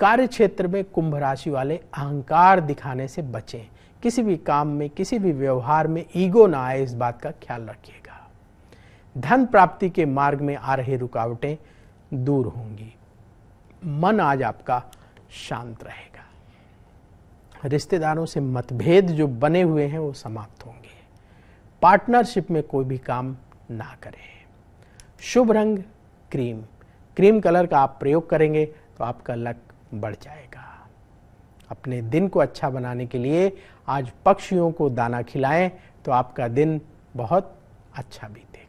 कार्य क्षेत्र में कुंभ राशि वाले अहंकार दिखाने से बचें किसी भी काम में किसी भी व्यवहार में ईगो ना आए इस बात का ख्याल रखिएगा धन प्राप्ति के मार्ग में आ रही रुकावटें दूर होंगी मन आज आपका शांत रहेगा रिश्तेदारों से मतभेद जो बने हुए हैं वो समाप्त होंगे पार्टनरशिप में कोई भी काम ना करें शुभ रंग क्रीम क्रीम कलर का आप प्रयोग करेंगे तो आपका लक बढ़ जाएगा अपने दिन को अच्छा बनाने के लिए आज पक्षियों को दाना खिलाएं तो आपका दिन बहुत अच्छा बीते